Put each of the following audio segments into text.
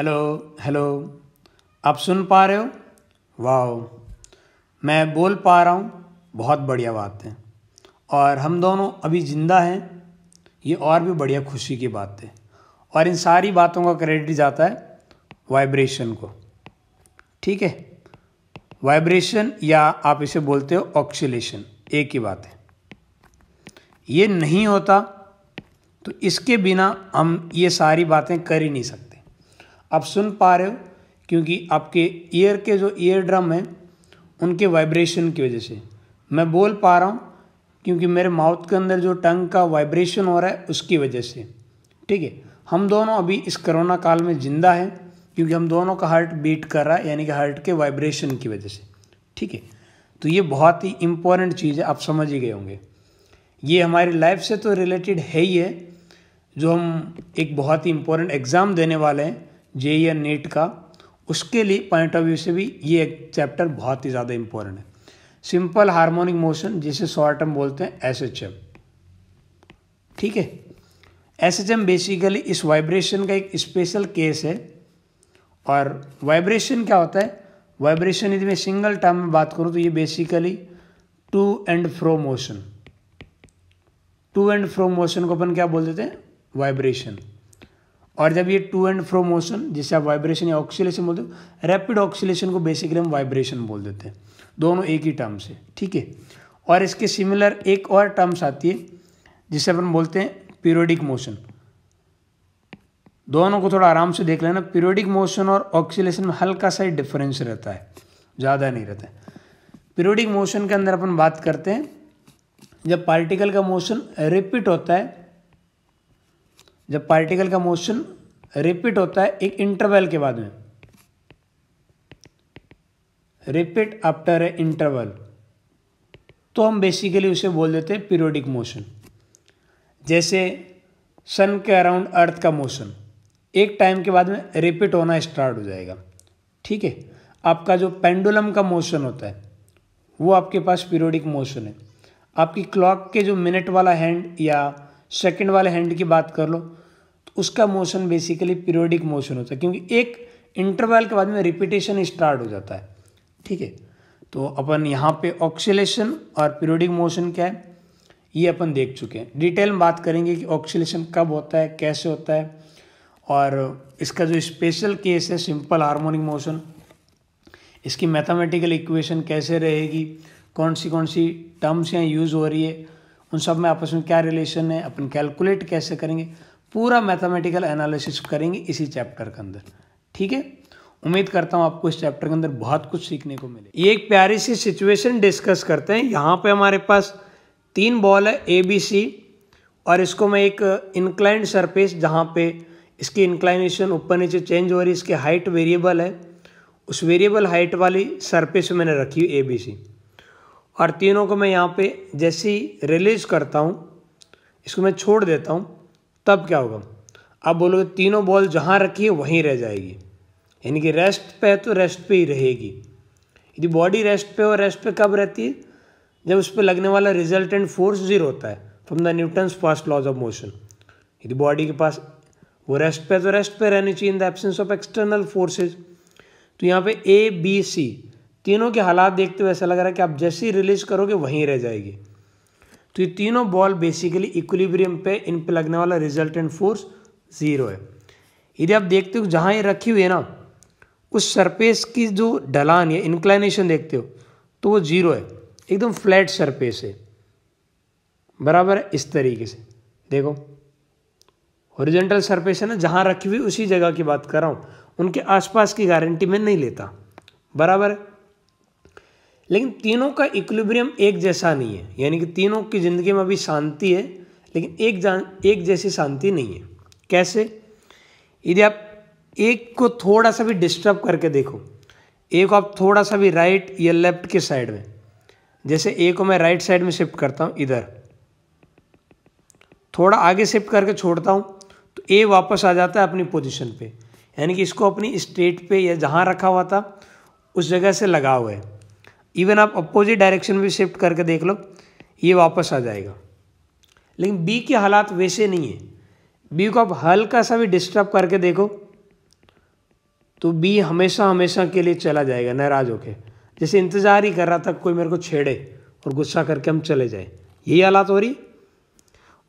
hello hello आप सुन पा रहे हो वाह मैं बोल पा रहा हूँ बहुत बढ़िया बात है और हम दोनों अभी ज़िंदा हैं ये और भी बढ़िया खुशी की बात है और इन सारी बातों का क्रेडिट जाता है वाइब्रेशन को ठीक है वाइब्रेशन या आप इसे बोलते हो ऑक्सीलेशन एक ही बात है ये नहीं होता तो इसके बिना हम ये सारी बातें कर ही नहीं सकते आप सुन पा रहे हो क्योंकि आपके ईयर के जो ईयर ड्रम हैं उनके वाइब्रेशन की वजह से मैं बोल पा रहा हूँ क्योंकि मेरे माउथ के अंदर जो टंग का वाइब्रेशन हो रहा है उसकी वजह से ठीक है हम दोनों अभी इस करोना काल में ज़िंदा हैं क्योंकि हम दोनों का हार्ट बीट कर रहा है यानी कि हार्ट के वाइब्रेशन की वजह से ठीक है तो ये बहुत ही इम्पोर्टेंट चीज़ है आप समझ ही गए होंगे ये हमारी लाइफ से तो रिलेटेड है ही है जो हम एक बहुत ही इम्पोर्टेंट एग्ज़ाम देने वाले हैं जे या नेट का उसके लिए पॉइंट ऑफ व्यू से भी ये एक चैप्टर बहुत ही ज़्यादा इम्पोर्टेंट है सिंपल हार्मोनिक मोशन जिसे शॉर्ट टर्म बोलते हैं एस एच एम ठीक है एस एच एम बेसिकली इस वाइब्रेशन का एक स्पेशल केस है और वाइब्रेशन क्या होता है वाइब्रेशन यदि मैं सिंगल टर्म में बात करूँ तो ये basically to and fro motion to and fro motion को अपन क्या बोल देते हैं वाइब्रेशन और जब ये टू एंड फ्रो मोशन जिसे आप वाइब्रेशन या ऑक्सीलेशन बोलते हो रैपिड ऑक्सीलेशन को बेसिकली हम वाइब्रेशन बोल देते हैं दोनों एक ही टर्म से ठीक है और इसके सिमिलर एक और टर्म्स आती है जिसे अपन बोलते हैं पीरियोडिक मोशन दोनों को थोड़ा आराम से देख लेना पीरियोडिक मोशन और ऑक्सीलेशन में हल्का सा ही डिफरेंस रहता है ज़्यादा नहीं रहता है पीरियोडिक मोशन के अंदर अपन बात करते हैं जब पार्टिकल का मोशन रिपीट होता है जब पार्टिकल का मोशन रिपीट होता है एक इंटरवल के बाद में रिपीट आफ्टर ए इंटरवल तो हम बेसिकली उसे बोल देते हैं पीरियोडिक मोशन जैसे सन के अराउंड अर्थ का मोशन एक टाइम के बाद में रिपीट होना स्टार्ट हो जाएगा ठीक है आपका जो पेंडुलम का मोशन होता है वो आपके पास पीरियोडिक मोशन है आपकी क्लॉक के जो मिनट वाला हैंड या सेकंड वाले हैंड की बात कर लो उसका मोशन बेसिकली पीरियोडिक मोशन होता है क्योंकि एक इंटरवल के बाद में रिपीटेशन स्टार्ट हो जाता है ठीक है तो अपन यहाँ पे ऑक्सीलेशन और पीरियोडिक मोशन क्या है ये अपन देख चुके हैं डिटेल में बात करेंगे कि ऑक्सीलेशन कब होता है कैसे होता है और इसका जो स्पेशल केस है सिंपल हार्मोनिक मोशन इसकी मैथमेटिकल इक्वेशन कैसे रहेगी कौन सी कौन सी टर्म्स यहाँ यूज़ हो रही है उन सब में आपस में क्या रिलेशन है अपन कैलकुलेट कैसे करेंगे पूरा मैथमेटिकल एनालिसिस करेंगे इसी चैप्टर के अंदर ठीक है उम्मीद करता हूँ आपको इस चैप्टर के अंदर बहुत कुछ सीखने को मिले ये एक प्यारी सी सिचुएशन डिस्कस करते हैं यहाँ पे हमारे पास तीन बॉल है ए बी सी और इसको मैं एक इंक्लाइंड सरफेस जहाँ पे इसकी इंक्लाइनेशन ऊपर नीचे चेंज हो रही है इसकी हाइट वेरिएबल है उस वेरिएबल हाइट वाली सरफेस मैंने रखी हुई ए बी सी और तीनों को मैं यहाँ पर जैसे ही रिलीज करता हूँ इसको मैं छोड़ देता हूँ तब क्या होगा आप बोलोगे तीनों बॉल जहाँ रखी है वहीं रह जाएगी यानी कि रेस्ट पे है तो रेस्ट पे ही रहेगी यदि बॉडी रेस्ट पे और रेस्ट पे कब रहती है जब उस पर लगने वाला रिजल्टेंट फोर्स जीरो होता है from the Newton's first laws of motion यदि बॉडी के पास वो रेस्ट पे तो रेस्ट पे रहनी चाहिए in the absence of external forces तो यहाँ पे ए बी सी तीनों के हालात देखते हुए ऐसा लग रहा है कि आप जैसे ही रिलीज करोगे वहीं रह जाएगी तो ये तीनों बॉल बेसिकली इक्विलिब्रियम पे इन पे लगने वाला रिजल्टेंट फोर्स ज़ीरो है यदि आप देखते हो जहाँ ये रखी हुई है ना उस सरफेस की जो ढलान या इंक्लाइनेशन देखते हो तो वो ज़ीरो है एकदम फ्लैट सरफेस है बराबर है इस तरीके से देखो ओरिजेंटल सरफेस है ना जहाँ रखी हुई उसी जगह की बात कर रहा हूँ उनके आसपास की गारंटी मैं नहीं लेता बराबर है लेकिन तीनों का इक्विलिब्रियम एक जैसा नहीं है यानी कि तीनों की ज़िंदगी में अभी शांति है लेकिन एक जान एक जैसी शांति नहीं है कैसे यदि आप एक को थोड़ा सा भी डिस्टर्ब करके देखो एक आप थोड़ा सा भी राइट या लेफ्ट के साइड में जैसे ए को मैं राइट साइड में शिफ्ट करता हूँ इधर थोड़ा आगे शिफ्ट करके छोड़ता हूँ तो ए वापस आ जाता है अपनी पोजिशन पर यानी कि इसको अपनी स्टेट पर या जहाँ रखा हुआ था उस जगह से लगा हुआ है इवन आप अपोजिट डायरेक्शन में शिफ्ट करके देख लो ये वापस आ जाएगा लेकिन बी के हालात वैसे नहीं है बी को आप हल्का सा भी डिस्टर्ब करके देखो तो बी हमेशा हमेशा के लिए चला जाएगा नाराज होके जैसे इंतज़ार ही कर रहा था कोई मेरे को छेड़े और गुस्सा करके हम चले जाए यही हालात हो रही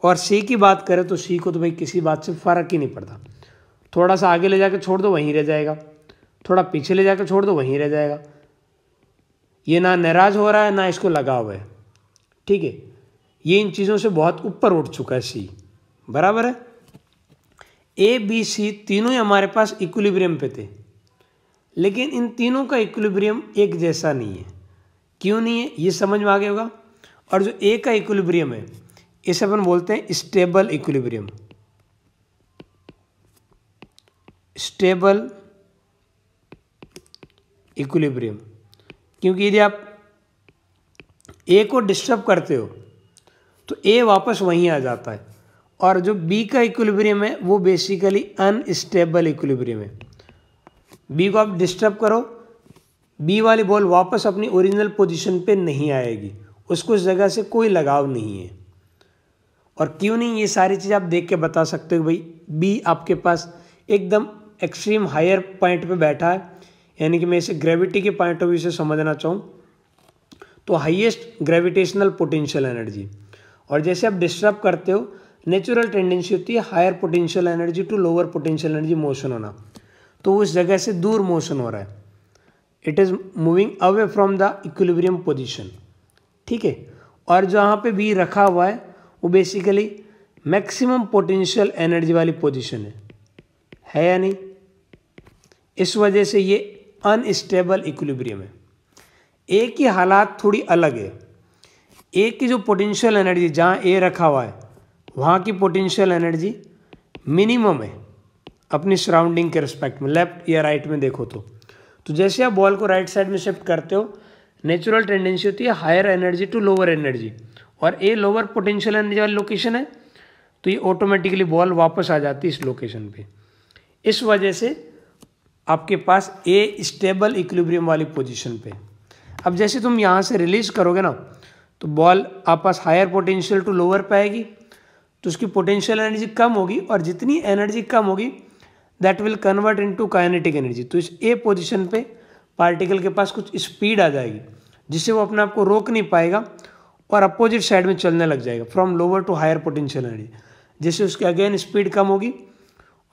और सी की बात करें तो सी को तो भाई किसी बात से फ़र्क ही नहीं पड़ता थोड़ा सा आगे ले जाके छोड़ दो वहीं रह जाएगा थोड़ा पीछे ले जाकर छोड़ दो वहीं रह जाएगा ये ना नाराज हो रहा है ना इसको लगाव है ठीक है ये इन चीज़ों से बहुत ऊपर उठ चुका है सी बराबर है ए बी सी तीनों ही हमारे पास इक्विलिब्रियम पे थे लेकिन इन तीनों का इक्विलिब्रियम एक जैसा नहीं है क्यों नहीं है ये समझ में आ गया होगा और जो ए का इक्विलिब्रियम है इसे अपन बोलते हैं स्टेबल इक्विलिब्रियम स्टेबल इक्विलिब्रियम क्योंकि यदि आप ए को डिस्टर्ब करते हो तो ए वापस वहीं आ जाता है और जो बी का इक्विलिब्रियम है वो बेसिकली अनस्टेबल इक्विलिब्रियम है बी को आप डिस्टर्ब करो बी वाली बॉल वापस अपनी ओरिजिनल पोजीशन पे नहीं आएगी उसको उस जगह से कोई लगाव नहीं है और क्यों नहीं ये सारी चीज़ आप देख के बता सकते हो भाई बी आपके पास एकदम एक्सट्रीम हायर पॉइंट पे बैठा है यानी कि मैं इसे ग्रेविटी के पॉइंट ऑफ व्यू से समझना चाहूँ तो हाईएस्ट ग्रेविटेशनल पोटेंशियल एनर्जी और जैसे आप डिस्टर्ब करते हो नेचुरल टेंडेंसी होती है higher potential energy to lower potential energy motion होना तो उस जगह से दूर मोशन हो रहा है it is moving away from the equilibrium position ठीक है और जहाँ पे भी रखा हुआ है वो बेसिकली मैक्सिमम पोटेंशियल एनर्जी वाली पोजिशन है है या नहीं इस वजह से ये अनस्टेबल इक्विलिब्रियम है ए की हालात थोड़ी अलग है ए की जो पोटेंशियल एनर्जी जहाँ ए रखा हुआ है वहाँ की पोटेंशियल एनर्जी मिनिमम है अपनी सराउंडिंग के रिस्पेक्ट में लेफ्ट या राइट में देखो तो तो जैसे आप बॉल को राइट साइड में शिफ्ट करते हो नेचुरल टेंडेंसी होती है higher energy to lower energy और ए लोअर पोटेंशियल एनर्जी वाली लोकेशन है तो ये ऑटोमेटिकली बॉल वापस आ जाती है इस लोकेशन पे इस वजह से आपके पास ए स्टेबल इक्विलिब्रियम वाली पोजीशन पे अब जैसे तुम यहाँ से रिलीज करोगे ना तो बॉल आप पास हायर पोटेंशियल टू लोअर पाएगी तो उसकी पोटेंशियल एनर्जी कम होगी और जितनी एनर्जी कम होगी that will convert into kinetic energy तो इस ए पोजीशन पे पार्टिकल के पास कुछ स्पीड आ जाएगी जिससे वो अपने आप को रोक नहीं पाएगा और अपोजिट साइड में चलने लग जाएगा from lower to higher potential energy जिससे उसकी अगेन स्पीड कम होगी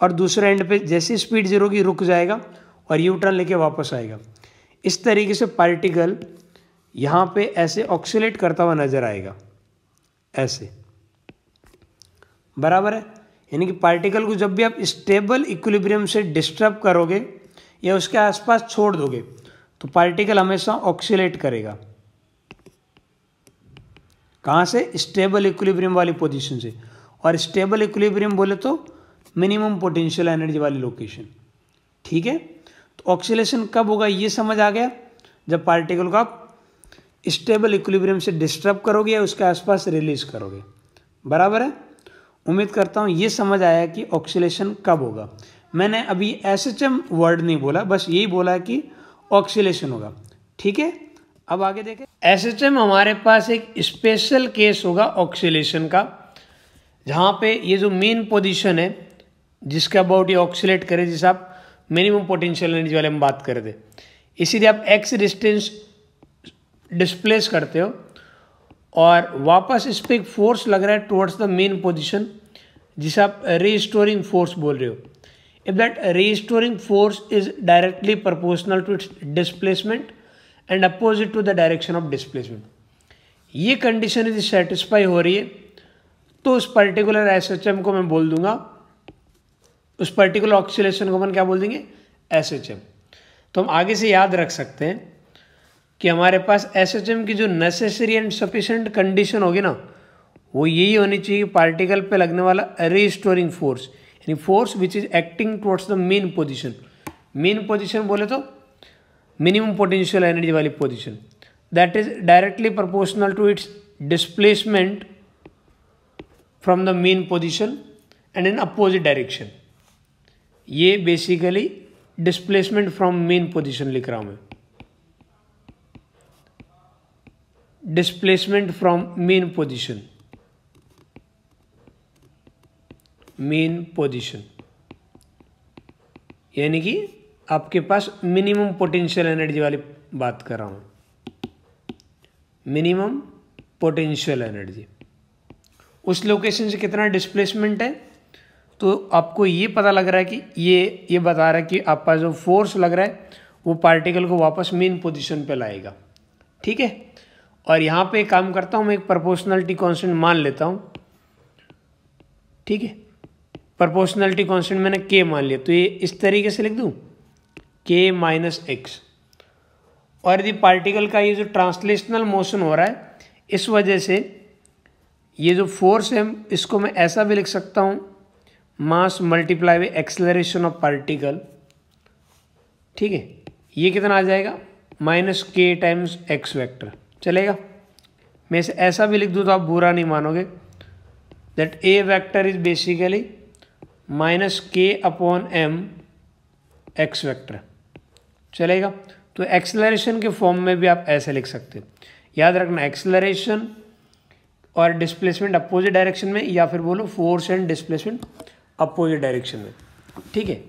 और दूसरे एंड पे जैसे स्पीड जीरो की रुक जाएगा और यू टर्न लेके वापस आएगा इस तरीके से पार्टिकल यहाँ पे ऐसे ऑक्सीलेट करता हुआ नज़र आएगा ऐसे बराबर है यानी कि पार्टिकल को जब भी आप स्टेबल इक्विलिब्रियम से डिस्टर्ब करोगे या उसके आसपास छोड़ दोगे तो पार्टिकल हमेशा ऑक्सीलेट करेगा कहाँ से स्टेबल इक्विलिब्रियम वाली पोजीशन से और स्टेबल इक्विलिब्रियम बोले तो मिनिमम पोटेंशियल एनर्जी वाली लोकेशन ठीक है तो ऑक्सीलेशन कब होगा ये समझ आ गया जब पार्टिकल को आप स्टेबल इक्विलिब्रियम से डिस्टर्ब करोगे या उसके आसपास रिलीज करोगे बराबर है उम्मीद करता हूँ ये समझ आया कि ऑक्सीलेशन कब होगा मैंने अभी एस एच एम वर्ड नहीं बोला बस यही बोला कि ऑक्सीलेशन होगा ठीक है अब आगे देखें एस एच एम हमारे पास एक स्पेशल केस होगा ऑक्सीलेशन का जहाँ पे ये जो मेन पोजीशन है जिसका अबाउट ये ऑक्सीट करे जिस आप मिनिमम पोटेंशियल एनर्जी वाले हम बात कर रहे थे इसीलिए आप एक्स डिस्टेंस डिस्प्लेस करते हो और वापस इस पर एक फोर्स लग रहा है टुवर्ड्स द मेन पोजिशन जिसे आप रीस्टोरिंग फोर्स बोल रहे हो if that restoring force is directly proportional to its displacement and opposite to the direction of displacement ये कंडीशन यदि सेटिस्फाई हो रही है तो उस पर्टिकुलर एस को मैं बोल दूंगा उस पर्टिकुलर ऑक्सीलेशन को अपन क्या बोल देंगे एस एच एम तो हम आगे से याद रख सकते हैं कि हमारे पास एस एच एम की जो नेसेसरी एंड सफिशेंट कंडीशन होगी ना वो यही होनी चाहिए पार्टिकल पे लगने वाला रिस्टोरिंग फोर्स यानी force which is acting towards the mean position mean position बोले तो मिनिमम पोटेंशियल एनर्जी वाली position that is directly proportional to its displacement from the mean position and in opposite direction ये basically displacement from mean position लिख रहा हूं मैं displacement from mean position mean position यानी कि आपके पास मिनिमम पोटेंशियल एनर्जी वाली बात कर रहा हूं मिनिमम पोटेंशियल एनर्जी उस लोकेशन से कितना डिस्प्लेसमेंट है तो आपको ये पता लग रहा है कि ये ये बता रहा है कि आपका जो फोर्स लग रहा है वो पार्टिकल को वापस मेन पोजिशन पर लाएगा ठीक है और यहाँ पे काम करता हूँ मैं एक प्रपोर्शनलिटी कॉन्सेंट मान लेता हूँ ठीक है प्रपोर्शनलिटी कॉन्सेंट मैंने के मान लिया तो ये इस तरीके से लिख दूँ के माइनस एक्स और यदि पार्टिकल का ये जो ट्रांसलेशनल मोशन हो रहा है इस वजह से ये जो फोर्स है इसको मैं ऐसा भी लिख सकता हूँ mass multiply by acceleration of particle ठीक है ये कितना आ जाएगा माइनस के टाइम्स एक्स वैक्टर चलेगा मैं इसे ऐसा भी लिख दूँ तो आप बुरा नहीं मानोगे that a vector is basically minus k upon m x vector चलेगा तो एक्सेलरेशन के फॉर्म में भी आप ऐसे लिख सकते हो याद रखना एक्सेलरेशन और डिस्प्लेसमेंट अपोजिट डायरेक्शन में या फिर बोलो force and displacement opposite direction में ठीक है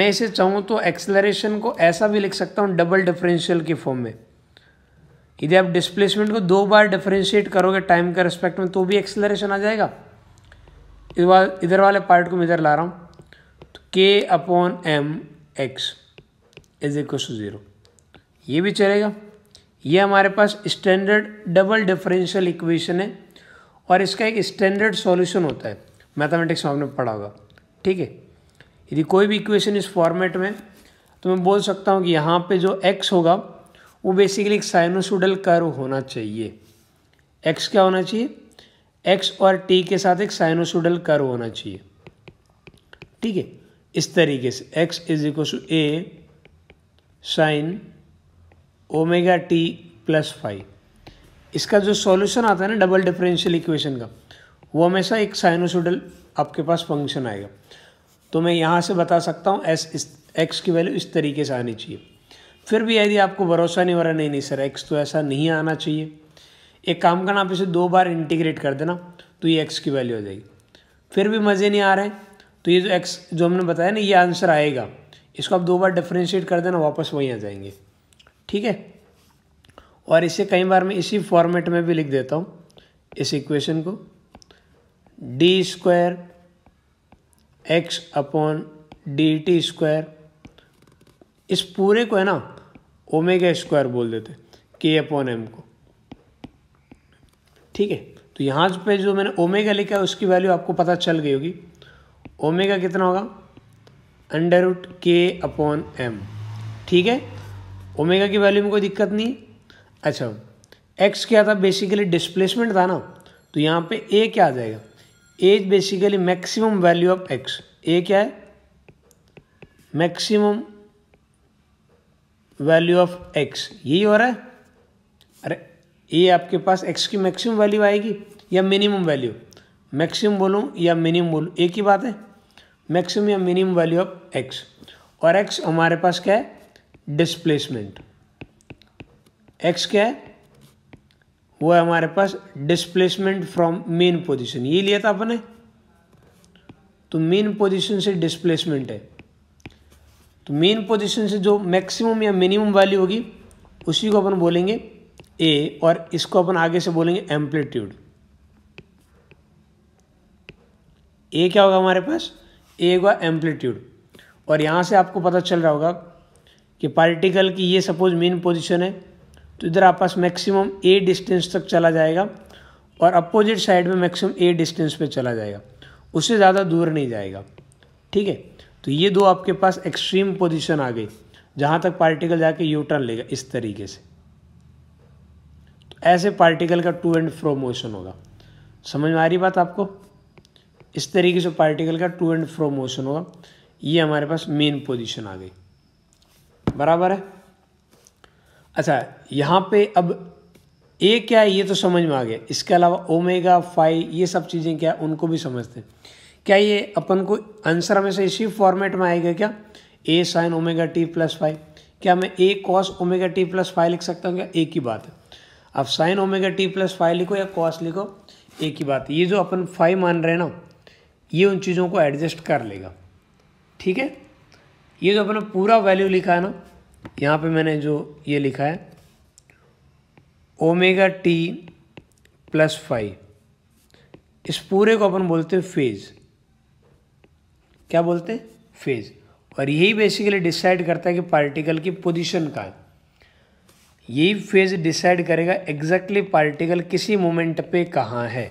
मैं इसे चाहूँ तो एक्सेलरेशन को ऐसा भी लिख सकता हूँ डबल डिफरेंशियल के फॉर्म में यदि आप डिस्प्लेसमेंट को दो बार डिफरेंशिएट करोगे टाइम के रिस्पेक्ट में तो भी एक्सेलरेशन आ जाएगा इधर वाले पार्ट को मैं इधर ला रहा हूँ तो k upon m x is equal to zero ये भी चलेगा ये हमारे पास स्टैंडर्ड डबल डिफरेंशियल इक्वेशन है और इसका एक स्टैंडर्ड सॉल्यूशन होता है मैथमेटिक्स में आपने पढ़ा होगा ठीक है यदि कोई भी इक्वेशन इस फॉर्मेट में तो मैं बोल सकता हूँ कि यहाँ पे जो एक्स होगा वो बेसिकली एक साइनोसुडल कर्व होना चाहिए एक्स क्या होना चाहिए एक्स और टी के साथ एक साइनोसुडल कर्व होना चाहिए ठीक है इस तरीके से x is equal to a sine omega t plus five इसका जो सॉल्यूशन आता है ना डबल डिफरेंशियल इक्वेशन का वो हमेशा एक साइनोसोडल आपके पास फंक्शन आएगा तो मैं यहाँ से बता सकता हूँ एस इस एक्स की वैल्यू इस तरीके से आनी चाहिए फिर भी यदि आपको भरोसा नहीं हो रहा नहीं नहीं सर एक्स तो ऐसा नहीं आना चाहिए एक काम करना आप इसे दो बार इंटीग्रेट कर देना तो ये एक्स की वैल्यू हो जाएगी फिर भी मज़े नहीं आ रहे तो ये जो एक्स जो हमने बताया ना ये आंसर आएगा इसको आप दो बार डिफ्रेंशिएट कर देना वापस वहीं आ जाएंगे ठीक है और इसे कई बार मैं इसी फॉर्मेट में भी लिख देता हूँ इस इक्वेशन को d square x upon d t square इस पूरे को है ना ओमेगा स्क्वायर बोल देते के अपॉन एम को ठीक है तो यहाँ पे जो मैंने ओमेगा लिखा है उसकी वैल्यू आपको पता चल गई होगी ओमेगा कितना होगा अंडर उट के अपॉन एम ठीक है ओमेगा की वैल्यू में कोई दिक्कत नहीं अच्छा एक्स क्या था बेसिकली डिस्प्लेसमेंट था ना तो यहाँ पे ए क्या आ जाएगा a is basically maximum value of x a क्या है मैक्सिमम वैल्यू ऑफ एक्स यही हो रहा है अरे ये आपके पास एक्स की मैक्सिमम वैल्यू आएगी या मिनिमम वैल्यू मैक्सिमम बोलूँ या मिनिमम बोलूँ एक ही बात है मैक्सिमम या मिनिमम वैल्यू ऑफ एक्स और एक्स हमारे पास क्या है डिस्प्लेसमेंट एक्स क्या है वो है हमारे पास डिस्प्लेसमेंट फ्रॉम मेन पोजीशन ये लिया था अपने तो मेन पोजीशन से डिस्प्लेसमेंट है तो मेन पोजीशन से जो मैक्सिमम या मिनिमम वैल्यू होगी उसी को अपन बोलेंगे ए और इसको अपन आगे से बोलेंगे एम्पलीट्यूड ए क्या होगा हमारे पास ए होगा एम्पलीट्यूड और यहां से आपको पता चल रहा होगा कि पार्टिकल की ये सपोज मेन पोजिशन है तो इधर आप पास मैक्सिमम ए डिस्टेंस तक चला जाएगा और अपोजिट साइड में मैक्सिमम ए डिस्टेंस पे चला जाएगा उससे ज़्यादा दूर नहीं जाएगा ठीक है तो ये दो आपके पास एक्सट्रीम पोजिशन आ गई जहाँ तक पार्टिकल जाके यू टर्न लेगा इस तरीके से तो ऐसे पार्टिकल का टू एंड फ्रो मोशन होगा समझ में आ रही बात आपको इस तरीके से पार्टिकल का टू एंड फ्रो मोशन होगा ये हमारे पास मेन पोजीशन आ गई बराबर है अच्छा यहाँ पे अब ए क्या है ये तो समझ में आ गया इसके अलावा ओमेगा फाइव ये सब चीज़ें क्या है उनको भी समझते हैं क्या ये अपन को आंसर हमेशा इसी फॉर्मेट में आएगा क्या a sine omega t plus five क्या मैं a cos omega t plus five लिख सकता हूँ क्या एक ही बात है अब sine omega t plus five लिखो या कॉस लिखो एक ही बात है ये जो अपन फाइव मान रहे हैं ना ये उन चीज़ों को एडजस्ट कर लेगा ठीक है ये जो अपना पूरा वैल्यू लिखा है ना यहाँ पे मैंने जो ये लिखा है ओमेगा टी प्लस फाइव इस पूरे को अपन बोलते हैं फेज़ क्या बोलते हैं फेज़ और यही बेसिकली डिसाइड करता है कि पार्टिकल की पोजीशन कहाँ है यही फेज डिसाइड करेगा एग्जैक्टली exactly पार्टिकल किसी मोमेंट पे कहाँ है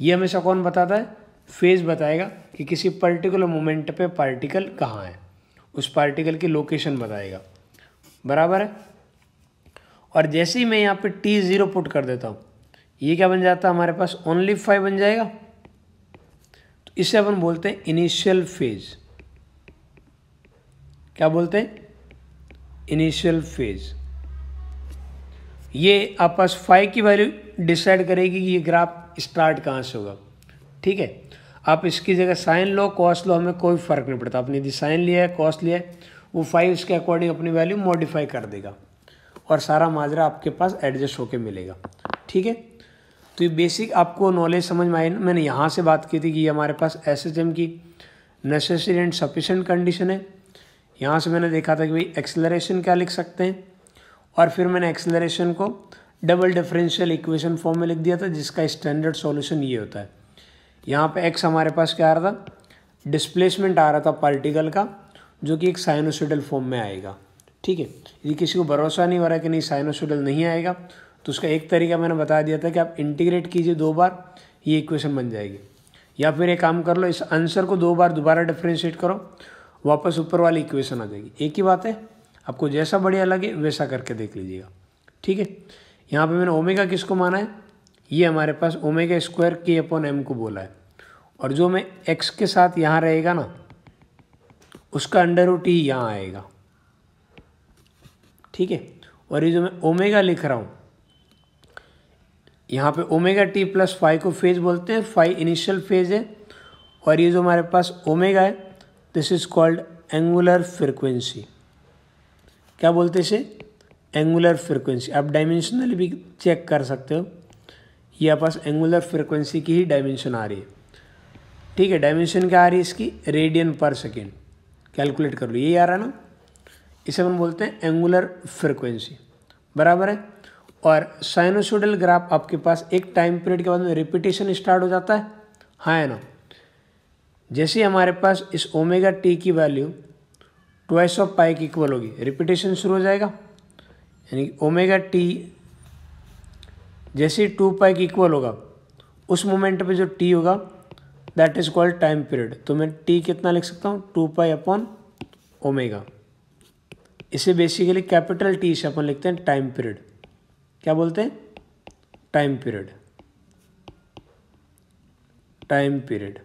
ये हमेशा कौन बताता है फेज बताएगा कि किसी पर्टिकुलर मोमेंट पे पार्टिकल कहाँ है उस पार्टिकल की लोकेशन बताएगा बराबर है और जैसे ही मैं यहाँ पे टी ज़ीरो पुट कर देता हूँ ये क्या बन जाता है हमारे पास ओनली फाइव बन जाएगा तो इसे अपन बोलते हैं इनिशियल फेज क्या बोलते हैं इनिशियल फेज ये आपस फाइव की वैल्यू डिसाइड करेगी कि ये ग्राफ स्टार्ट कहाँ से होगा ठीक है आप इसकी जगह साइन लो कॉस्ट लो हमें कोई फ़र्क नहीं पड़ता आपने यदि साइन लिया है कॉस्ट लिया है वो फाइव इसके अकॉर्डिंग अपनी वैल्यू मॉडिफाई कर देगा और सारा माजरा आपके पास एडजस्ट होके मिलेगा ठीक है तो ये बेसिक आपको नॉलेज समझ में आई मैंने यहाँ से बात की थी कि ये हमारे पास एस की नेसेसरी एंड सफिशेंट कंडीशन है यहाँ से मैंने देखा था कि भाई एक्सेलरेशन क्या लिख सकते हैं और फिर मैंने एक्सेलरेशन को डबल डिफरेंशियल इक्वेशन फॉर्म में लिख दिया था जिसका स्टैंडर्ड सॉल्यूशन ये होता है यहाँ पे एक्स हमारे पास क्या आ रहा था डिस्प्लेसमेंट आ रहा था पार्टिकल का जो कि एक साइनोसोडल फॉर्म में आएगा ठीक है यदि किसी को भरोसा नहीं हो रहा है कि नहीं साइनोसोडल नहीं आएगा तो उसका एक तरीका मैंने बता दिया था कि आप इंटीग्रेट कीजिए दो बार ये इक्वेशन बन जाएगी या फिर एक काम कर लो इस आंसर को दो बार दोबारा डिफ्रेंशिएट करो वापस ऊपर वाली इक्वेशन आ जाएगी एक ही बात है आपको जैसा बढ़िया लगे वैसा करके देख लीजिएगा ठीक है यहाँ पे मैंने ओमेगा किसको माना है ये हमारे पास omega square k upon m को बोला है और जो मैं एक्स के साथ यहाँ रहेगा ना उसका अंडर रूट ही यहाँ आएगा ठीक है और ये जो मैं ओमेगा लिख रहा हूँ यहाँ पे ओमेगा टी प्लस फाइव को फेज बोलते हैं फाइव इनिशियल फेज है और ये जो हमारे पास ओमेगा है this is called angular frequency क्या बोलते इसे एंगुलर फ्रिक्वेंसी आप डायमेंशनली भी चेक कर सकते हो ये पास एंगुलर फ्रिक्वेंसी की ही डायमेंशन आ रही है ठीक है डायमेंशन क्या आ रही है इसकी रेडियन पर सेकेंड कैलकुलेट कर लो ये आ रहा है ना इसे हम बोलते हैं एंगुलर फ्रिक्वेंसी बराबर है और साइनोसोडल ग्राफ आपके पास एक टाइम पीरियड के बाद में रिपीटेशन स्टार्ट हो जाता है हाँ है ना जैसे हमारे पास इस ओमेगा टी की वैल्यू ट्वाइस ऑफ पाई की इक्वल होगी रिपीटेशन शुरू हो जाएगा यानी ओमेगा टी जैसे ही टू पाई के इक्वल होगा उस मोमेंट पे जो टी होगा that is called time period तो मैं टी कितना लिख सकता हूँ टू पाई अपॉन ओमेगा इसे बेसिकली कैपिटल टी से अपन लिखते हैं टाइम पीरियड क्या बोलते हैं टाइम पीरियड टाइम पीरियड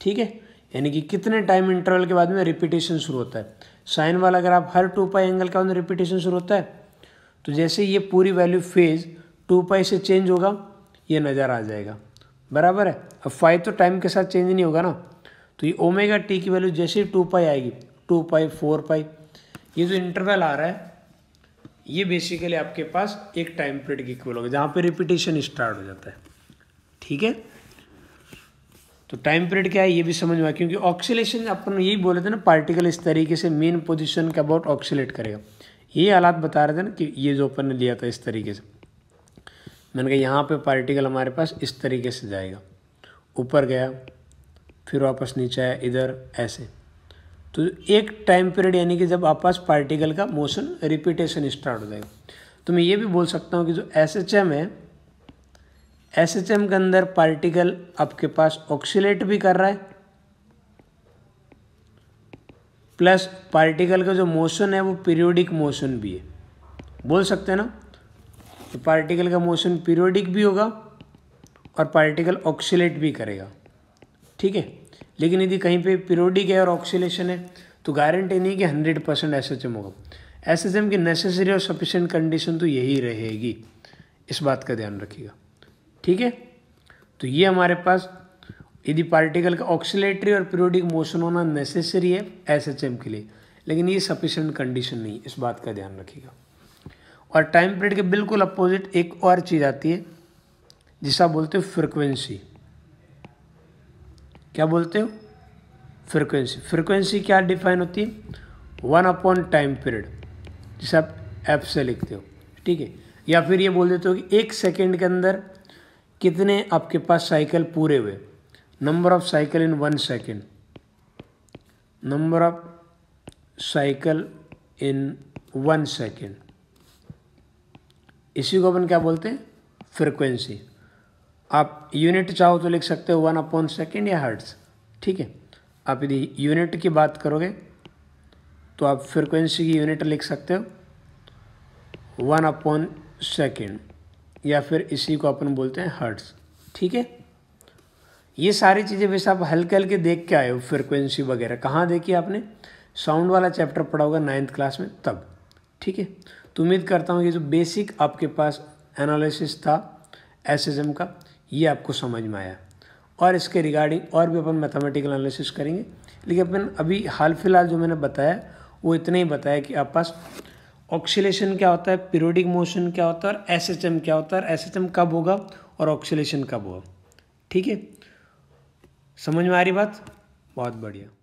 ठीक है यानी कि कितने टाइम इंटरवल के बाद में रिपीटेशन शुरू होता है साइन वाला अगर आप हर टू पाई एंगल का रिपीटेशन शुरू होता है तो जैसे ये पूरी वैल्यू फेज़ टू पाई से चेंज होगा ये नज़र आ जाएगा बराबर है अब फाइव तो टाइम के साथ चेंज नहीं होगा ना तो ये ओमेगा टी की वैल्यू जैसे ही टू पाई आएगी टू पाई फोर पाई ये जो इंटरवल आ रहा है ये बेसिकली आपके पास एक टाइम पीरियड की इक्वल होगा जहाँ पे रिपीटेशन स्टार्ट हो जाता है ठीक है तो टाइम पीरियड क्या है ये भी समझ में आया क्योंकि ऑक्सीलेशन अपन यही बोले थे ना पार्टिकल इस तरीके से मेन पोजिशन के अबाउट ऑक्सीलेट करेगा ये हालात बता रहे थे ना कि ये जो अपन ने लिया था इस तरीके से मैंने कहा यहाँ पे पार्टिकल हमारे पास इस तरीके से जाएगा ऊपर गया फिर वापस नीचे आया इधर ऐसे तो एक टाइम पीरियड यानी कि जब आप पास पार्टिकल का मोशन रिपीटेशन स्टार्ट हो जाएगा तो मैं ये भी बोल सकता हूँ कि जो एस एच एम है एस एच एम के अंदर पार्टिकल आपके पास ऑक्सीलेट भी कर रहा है प्लस पार्टिकल का जो मोशन है वो पीरियोडिक मोशन भी है बोल सकते हैं ना तो पार्टिकल का मोशन पीरियोडिक भी होगा और पार्टिकल ऑक्सीलेट भी करेगा ठीक है लेकिन यदि कहीं पे पीरियोडिक है और ऑक्सीलेशन है तो गारंटी नहीं कि hundred percent S H M होगा एस एच एम की नेसेसरी और सफिशेंट कंडीशन तो यही रहेगी इस बात का ध्यान रखिएगा ठीक है तो ये हमारे पास यदि पार्टिकल का ऑक्सीलेटरी और पीरियोडिक मोशन होना नेसेसरी है एस एच एम के लिए लेकिन ये सफिशेंट कंडीशन नहीं इस बात का ध्यान रखिएगा और टाइम पीरियड के बिल्कुल अपोजिट एक और चीज़ आती है जिसे आप बोलते हो फ्रिक्वेंसी क्या बोलते हो फ्रिक्वेंसी फ्रिक्वेंसी क्या डिफाइन होती है वन अपॉन टाइम पीरियड जिसे आप ऐप से लिखते हो ठीक है या फिर ये बोल देते हो कि एक सेकेंड के अंदर कितने आपके पास साइकिल पूरे हुए number of cycle in one second number of cycle in one second इसी को अपन क्या बोलते हैं फ्रिक्वेंसी आप यूनिट चाहो तो लिख सकते हो वन अपॉन सेकेंड या हर्ट्स ठीक है आप यदि यूनिट की बात करोगे तो आप फ्रिक्वेंसी की यूनिट लिख सकते हो वन अपॉन सेकेंड या फिर इसी को अपन बोलते हैं हर्ट्स ठीक है ये सारी चीज़ें वैसे आप हल्के हल्के देख के आए हो फ्रिक्वेंसी वगैरह कहाँ देखी आपने साउंड वाला चैप्टर पढ़ा होगा नाइन्थ क्लास में तब ठीक है तो उम्मीद करता हूँ ये जो बेसिक आपके पास एनालिसिस था एसएसएम का ये आपको समझ में आया और इसके रिगार्डिंग और भी अपन मैथमेटिकल एनालिसिस करेंगे लेकिन अपन अभी हाल फिलहाल जो मैंने बताया वो इतना ही बताया कि आप पास ऑक्सीलेशन क्या होता है पीरियोडिक मोशन क्या होता है और एसएचएम क्या होता है और एम कब होगा और ऑक्सीलेशन कब होगा ठीक है समझ में आ रही बात बहुत बढ़िया